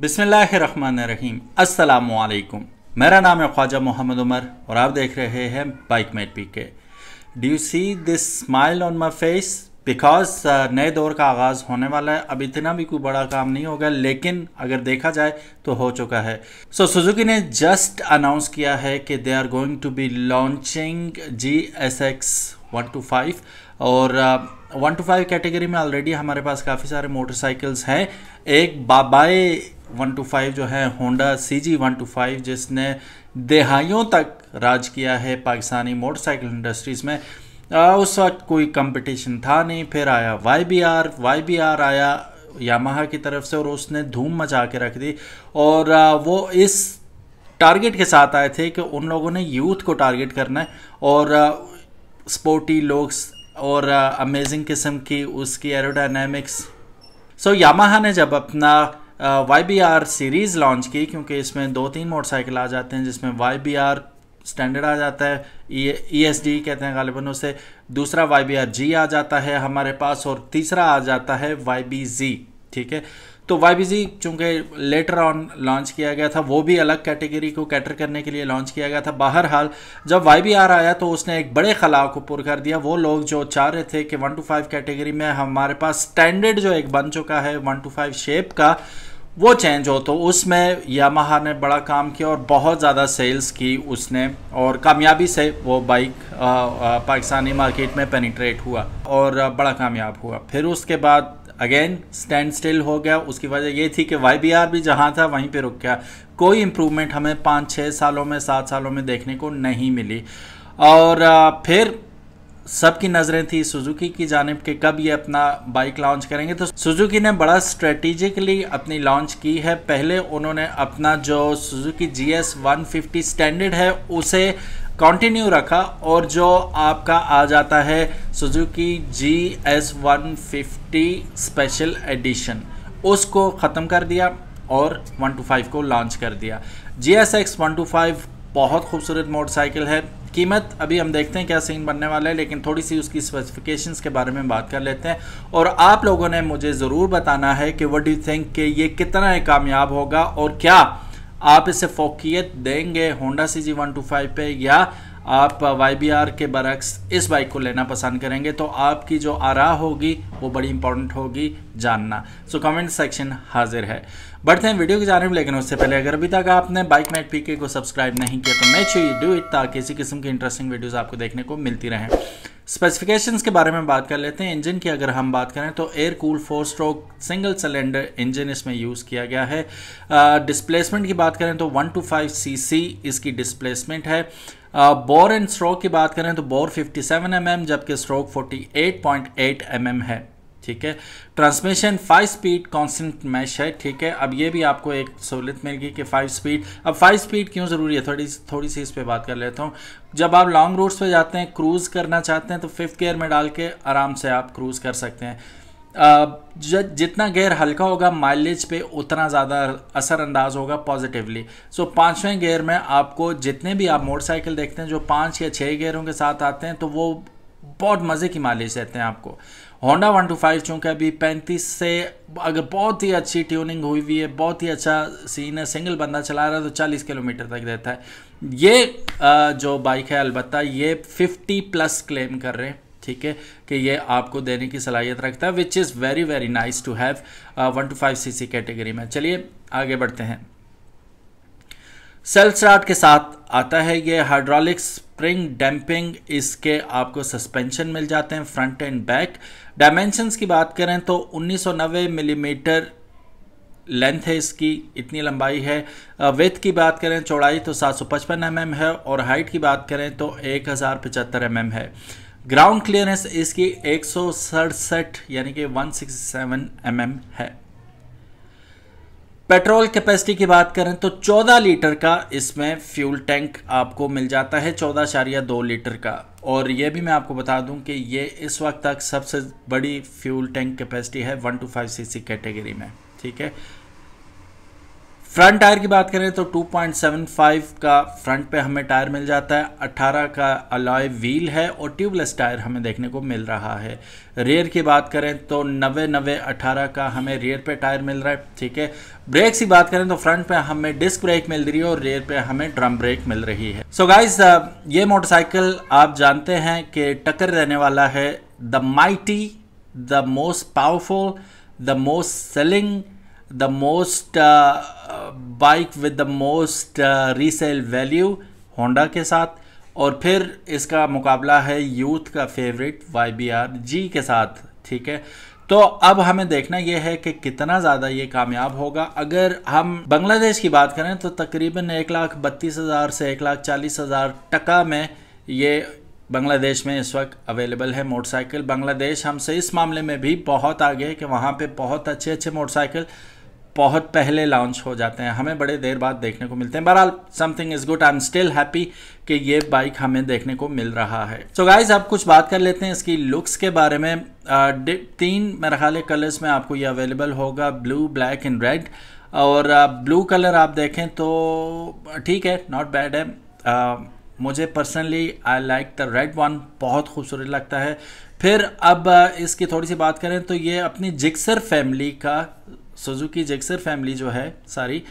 बिसमीम असलकुम मेरा नाम है ख्वाजा मोहम्मद उमर और आप देख रहे हैं bike mate P K do you see this smile on my face because नए दौर का आगाज़ होने वाला है अब इतना भी कोई बड़ा काम नहीं होगा लेकिन अगर देखा जाए तो हो चुका है सो so, सुजुकी ने जस्ट अनाउंस किया है कि they are going to be launching G S X one two five और uh, one two five category में ऑलरेडी हमारे पास काफ़ी सारे मोटरसाइकिल्स हैं एक बाबाए वन टू फाइव जो है Honda C G one two five जिसने दिहाइयों तक राज किया है पाकिस्तानी मोटरसाइकिल इंडस्ट्रीज़ में आ, उस वक्त कोई कंपटीशन था नहीं फिर आया Y B R Y B R आया यामाहा की तरफ से और उसने धूम मचा के रख दी और आ, वो इस टारगेट के साथ आए थे कि उन लोगों ने यूथ को टारगेट करना है और आ, स्पोर्टी लोग और अमेजिंग uh, किस्म की उसकी एरोडाइनमिक्स सो यामाहा ने जब अपना Y B R series launch की क्योंकि इसमें दो तीन मोटरसाइकिल आ जाते हैं जिसमें वाई बी आर स्टैंडर्ड आ जाता है ई एस डी कहते हैं गालिबन उसे दूसरा वाई बी आर जी आ जाता है हमारे पास और तीसरा आ जाता है वाई बी जी ठीक है तो वाई जी चूंकि लेटर ऑन लॉन्च किया गया था वो भी अलग कैटेगरी को कैटर करने के लिए लॉन्च किया गया था बहरहाल जब वाई आया तो उसने एक बड़े खलाव को पुर कर दिया वो लोग जो चाह रहे थे कि वन टू फाइव कैटेगरी में हमारे पास स्टैंडर्ड जो एक बन चुका है वन टू फाइव शेप का वो चेंज हो तो उसमें यामाहा ने बड़ा काम किया और बहुत ज़्यादा सेल्स की उसने और कामयाबी से वो बाइक पाकिस्तानी मार्केट में पेनिट्रेट हुआ और बड़ा कामयाब हुआ फिर उसके बाद अगेन स्टैंड स्टिल हो गया उसकी वजह ये थी कि वाई बी आर भी जहाँ था वहीं पर रुक गया कोई इम्प्रूवमेंट हमें पाँच छः सालों में सात सालों में देखने को नहीं मिली और फिर सबकी नज़रें थी सुजुकी की जानब के कब ये अपना बाइक लॉन्च करेंगे तो सुजुकी ने बड़ा स्ट्रेटिजिकली अपनी लॉन्च की है पहले उन्होंने अपना जो Suzuki G S one fifty standard है उसे कंटिन्यू रखा और जो आपका आ जाता है Suzuki G S one fifty special edition उसको ख़त्म कर दिया और वन टू फाइव को लॉन्च कर दिया G S X one two five बहुत खूबसूरत मोटरसाइकिल है कीमत अभी हम देखते हैं क्या सीन बनने वाला है लेकिन थोड़ी सी उसकी स्पेसिफिकेशंस के बारे में बात कर लेते हैं और आप लोगों ने मुझे ज़रूर बताना है कि वट यू थिंक कि ये कितना कामयाब होगा और क्या आप इसे फोकियत देंगे Honda C G one two five पे या आप वाई बी आर के बरक्स इस बाइक को लेना पसंद करेंगे तो आपकी जो आरा होगी वो बड़ी इंपॉर्टेंट होगी जानना सो कमेंट सेक्शन हाजिर है बढ़ते हैं वीडियो की में लेकिन उससे पहले अगर अभी तक आपने बाइक मैट पीके को सब्सक्राइब नहीं किया तो मैच यू डू इट ताकि इसी किस्म की इंटरेस्टिंग वीडियोज़ आपको देखने को मिलती रहें स्पेसिफिकेशंस के बारे में बात कर लेते हैं इंजन की अगर हम बात करें तो air cool four stroke single cylinder engine इसमें यूज़ किया गया है डिस्प्लेसमेंट uh, की बात करें तो वन टू सी सी इसकी डिस्प्लेसमेंट है बोर एंड स्ट्रोक की बात करें तो बोर 57 एम mm, जबकि स्ट्रोक 48.8 एम mm है ठीक है transmission five speed constant mesh है ठीक है अब ये भी आपको एक सहूलियत मिलेगी कि फाइव स्पीड अब फाइव स्पीड क्यों ज़रूरी है थोड़ी थोड़ी सी इस पर बात कर लेता हूँ जब आप लॉन्ग रूट्स पे जाते हैं क्रूज़ करना चाहते हैं तो फिफ्थ गेयर में डाल के आराम से आप क्रूज़ कर सकते हैं जितना गेयर हल्का होगा माइलेज पे उतना ज़्यादा असर अंदाज होगा पॉजिटिवली सो so, पाँचवें गेयर में आपको जितने भी आप मोटरसाइकिल देखते हैं जो पाँच या छः गेयरों के साथ आते हैं तो वो बहुत मज़े की माइलेज देते हैं आपको होंडा वन टू फाइव चूँकि अभी पैंतीस से अगर बहुत ही अच्छी ट्यूनिंग हुई हुई है बहुत ही अच्छा सीन है सिंगल बंदा चला रहा है तो चालीस किलोमीटर तक देता है ये जो बाइक है अलबत्ता ये फिफ्टी प्लस क्लेम कर रहे हैं ठीक है कि ये आपको देने की सलाहियत रखता है which is very very nice to have one two five C C category में चलिए आगे बढ़ते हैं सेल स्टार्ट के साथ आता है ये हाइड्रोलिक स्प्रिंग डैम्पिंग इसके आपको सस्पेंशन मिल जाते हैं फ्रंट एंड बैक डायमेंशंस की बात करें तो 1990 मिलीमीटर mm लेंथ है इसकी इतनी लंबाई है वेथ uh, की बात करें चौड़ाई तो 755 mm है और हाइट की बात करें तो 1075 mm है ग्राउंड क्लियरेंस इसकी एक यानी कि 167 mm है पेट्रोल कैपेसिटी की बात करें तो 14 लीटर का इसमें फ्यूल टैंक आपको मिल जाता है चौदह शारिया दो लीटर का और ये भी मैं आपको बता दूं कि ये इस वक्त तक सबसे बड़ी फ्यूल टैंक कैपेसिटी है one two five C category में ठीक है फ्रंट टायर की बात करें तो 2.75 का फ्रंट पे हमें टायर मिल जाता है 18 का अलॉय व्हील है और ट्यूबलेस टायर हमें देखने को मिल रहा है रेयर की बात करें तो नवे नवे अठारह का हमें रेयर पे टायर मिल रहा है ठीक है ब्रेक्स की बात करें तो फ्रंट पे हमें डिस्क ब्रेक मिल रही है और रेयर पे हमें ड्रम ब्रेक मिल रही है सो so गाइज uh, ये मोटरसाइकिल आप जानते हैं कि टक्कर रहने वाला है the mighty the most powerful the most selling the most uh, bike with the most resale value Honda के साथ और फिर इसका मुकाबला है यूथ का favourite Y B R G के साथ ठीक है तो अब हमें देखना यह है कि कितना ज़्यादा ये कामयाब होगा अगर हम बांग्लादेश की बात करें तो तकरीबन एक लाख बत्तीस हज़ार से एक लाख चालीस हज़ार टका में ये बांग्लादेश में इस वक्त अवेलेबल है मोटरसाइकिल बांग्लादेश हमसे इस मामले में भी बहुत आगे है कि वहाँ पे बहुत अच्छे अच्छे मोटरसाइकिल बहुत पहले लॉन्च हो जाते हैं हमें बड़े देर बाद देखने को मिलते हैं बहरहाल something is good I am still happy कि ये बाइक हमें देखने को मिल रहा है सो so गाइज आप कुछ बात कर लेते हैं इसकी लुक्स के बारे में तीन मेरे ख्याल कलर्स में आपको ये अवेलेबल होगा ब्लू ब्लैक एंड रेड और ब्लू कलर आप देखें तो ठीक है नॉट बैड है आ, मुझे personally I like the red one बहुत खूबसूरत लगता है फिर अब इसकी थोड़ी सी बात करें तो ये अपनी जिक्सर फैमिली का सुजुकी जेक्सर फैमिली जो है सारी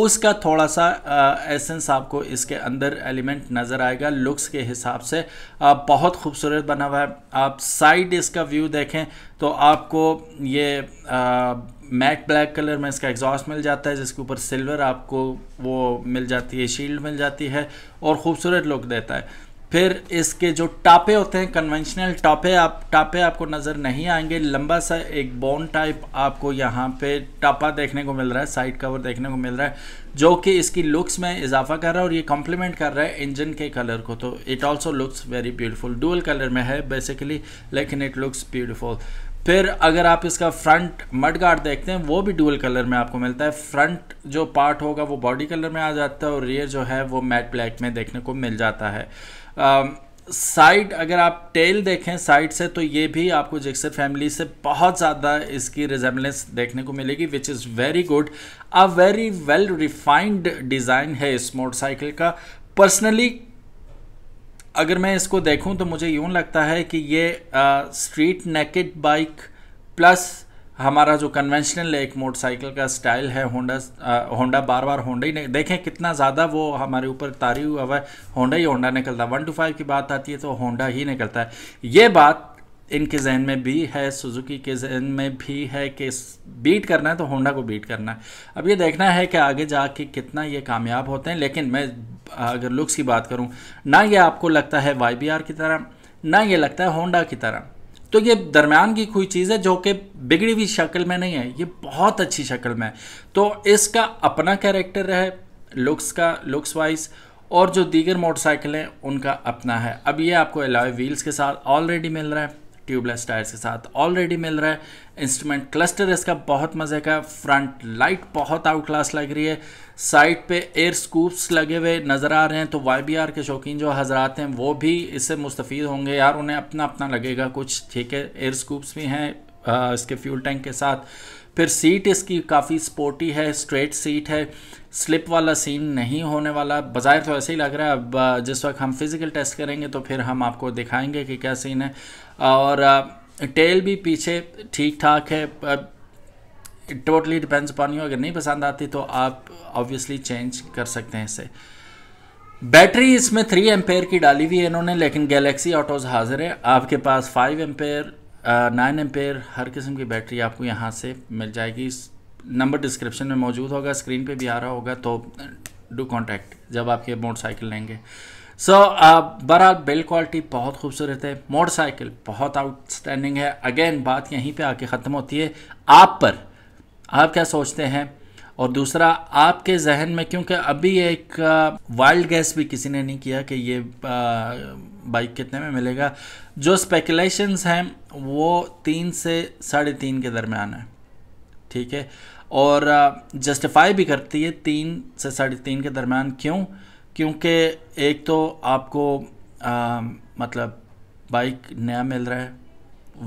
उसका थोड़ा सा एसेंस आपको इसके अंदर एलिमेंट नज़र आएगा लुक्स के हिसाब से आ, बहुत खूबसूरत बना हुआ है आप साइड इसका व्यू देखें तो आपको ये मैट ब्लैक कलर में इसका एग्जॉस्ट मिल जाता है जिसके ऊपर सिल्वर आपको वो मिल जाती है शील्ड मिल जाती है और ख़ूबसूरत लुक देता है फिर इसके जो टापे होते हैं कन्वेंशनल टापे आप टापे आपको नज़र नहीं आएंगे लंबा सा एक बोन टाइप आपको यहाँ पे टापा देखने को मिल रहा है साइड कवर देखने को मिल रहा है जो कि इसकी लुक्स में इजाफा कर रहा है और ये कॉम्प्लीमेंट कर रहा है इंजन के कलर को तो it also looks very beautiful dual colour में है बेसिकली लेकिन इट लुक्स ब्यूटिफुल फिर अगर आप इसका फ्रंट मड गार्ड देखते हैं वो भी डुअल कलर में आपको मिलता है फ्रंट जो पार्ट होगा वो बॉडी कलर में आ जाता है और रियर जो है वो मैट ब्लैक में देखने को मिल जाता है साइड um, अगर आप टेल देखें साइड से तो ये भी आपको जिक्सर फैमिली से बहुत ज़्यादा इसकी रिजेम्बलेंस देखने को मिलेगी which is very good a very well refined design है इस मोटरसाइकिल का पर्सनली अगर मैं इसको देखूं तो मुझे यूं लगता है कि ये स्ट्रीट नेकेड बाइक प्लस हमारा जो कन्वेंशनल एक मोटरसाइकिल का स्टाइल है होंडा होंडा बार बार होंडा ही नहीं देखें कितना ज़्यादा वो हमारे ऊपर तारी हुआ है होंडा ही होंडा निकलता है वन टू फाइव की बात आती है तो होंडा ही निकलता है ये बात इनके जहन में भी है सुजुकी के जहन में भी है कि बीट करना है तो होंडा को बीट करना है अब ये देखना है कि आगे जा के कितना ये कामयाब होते हैं लेकिन मैं अगर लुक्स की बात करूँ ना ये आपको लगता है वाई की तरह ना ये लगता है होंडा की तरह तो ये दरमियान की कोई चीज़ है जो कि बिगड़ी हुई शक्ल में नहीं है ये बहुत अच्छी शक्ल में है तो इसका अपना कैरेक्टर है लुक्स का लुक्स वाइज और जो दीगर मोटरसाइकिल हैं उनका अपना है अब ये आपको एलाय व्हील्स के साथ ऑलरेडी मिल रहा है ट्यूबलेस टायर्स के साथ ऑलरेडी मिल रहा है इंस्ट्रूमेंट क्लस्टर इसका बहुत मज़े का फ्रंट लाइट बहुत आउट क्लास लग रही है साइट पे एयर स्कूप्स लगे हुए नज़र आ रहे हैं तो वाई बी आर के शौकीन जो हज़रा हैं वो भी इससे मुस्तफ़ होंगे यार उन्हें अपना अपना लगेगा कुछ ठीक है एयर स्कूप्स भी हैं इसके फ्यूल टैंक के साथ फिर सीट इसकी काफ़ी स्पोर्टी है स्ट्रेट सीट है स्लिप वाला सीन नहीं होने वाला बाज़ाहिर तो ऐसे ही लग रहा है अब जिस वक्त हम फिज़िकल टेस्ट करेंगे तो फिर हम आपको दिखाएंगे कि क्या सीन है और टेल भी पीछे ठीक ठाक है it totally depends upon you अगर नहीं पसंद आती तो आप ऑब्वियसली चेंज कर सकते हैं इसे बैटरी इसमें थ्री एम्पेयर की डाली हुई है इन्होंने लेकिन गैलेक्सी ऑटोज हाजिर है आपके पास फाइव एम्पेयर नाइन एम्पेयर हर किस्म की बैटरी आपको यहाँ से मिल जाएगी नंबर डिस्क्रिप्शन में मौजूद होगा स्क्रीन पे भी आ रहा होगा तो डू कॉन्टैक्ट जब आप ये मोटरसाइकिल लेंगे सो so, uh, बहरहाल बिल्ड क्वालिटी बहुत खूबसूरत है मोटरसाइकिल बहुत आउटस्टैंडिंग है अगेन बात यहीं पे आके ख़त्म होती है आप पर आप क्या सोचते हैं और दूसरा आपके जहन में क्योंकि अभी एक वाइल्ड गैस भी किसी ने नहीं किया कि ये बाइक कितने में मिलेगा जो स्पेकुलेशंस हैं वो तीन से साढ़े तीन के दरमियान है ठीक है और जस्टिफाई भी करती है तीन से साढ़े तीन के दरमियान क्यों क्योंकि एक तो आपको आ, मतलब बाइक नया मिल रहा है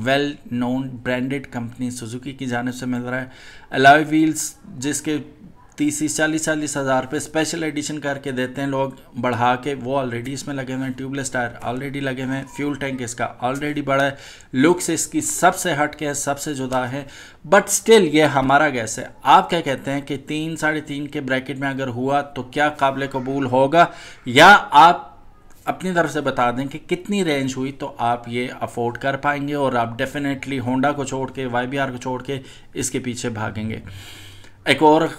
well known branded company Suzuki की जानब से मिल रहा है अलावे व्हील्स जिसके तीस तीस चालीस चालीस हज़ार रुपये स्पेशल एडिशन करके देते हैं लोग बढ़ा के वो ऑलरेडी इसमें लगे हुए हैं ट्यूबलेस टायर ऑलरेडी लगे हुए हैं फ्यूल टैंक इसका ऑलरेडी बड़ा है लुक्स इसकी सबसे हट के है सबसे जुदा है बट स्टिल ये हमारा गैस है आप क्या कहते हैं कि तीन साढ़े तीन के ब्रैकेट में अगर हुआ तो क्या काबिल कबूल होगा या आप अपनी तरफ से बता दें कि कितनी रेंज हुई तो आप ये अफोर्ड कर पाएंगे और आप डेफिनेटली होंडा को छोड़ के वाई को छोड़ के इसके पीछे भागेंगे एक और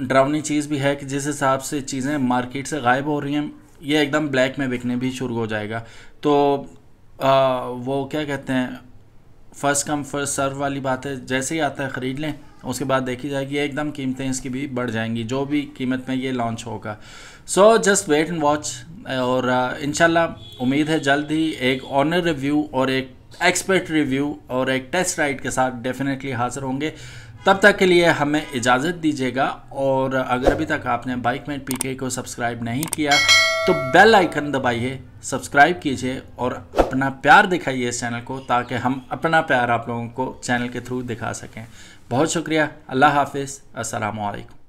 ड्राउनी चीज़ भी है कि जिस हिसाब से चीज़ें मार्केट से गायब हो रही हैं ये एकदम ब्लैक में बिकने भी शुरू हो जाएगा तो आ, वो क्या कहते हैं फर्स्ट कम फर्स्ट सर्व वाली बात है जैसे ही आता है ख़रीद लें उसके बाद देखी जाएगी एकदम कीमतें इसकी भी बढ़ जाएंगी जो भी कीमत में ये लॉन्च होगा so just wait and watch और uh, इन उम्मीद है जल्द ही एक ऑनर रिव्यू और एक एक्सपर्ट रिव्यू और एक टेस्ट राइड के साथ डेफिनेटली हाजिर होंगे तब तक के लिए हमें इजाज़त दीजिएगा और अगर अभी तक आपने बाइक में पीके को सब्सक्राइब नहीं किया तो बेल आइकन दबाइए सब्सक्राइब कीजिए और अपना प्यार दिखाइए इस चैनल को ताकि हम अपना प्यार आप लोगों को चैनल के थ्रू दिखा सकें बहुत शुक्रिया अल्लाह हाफिज़ असलकम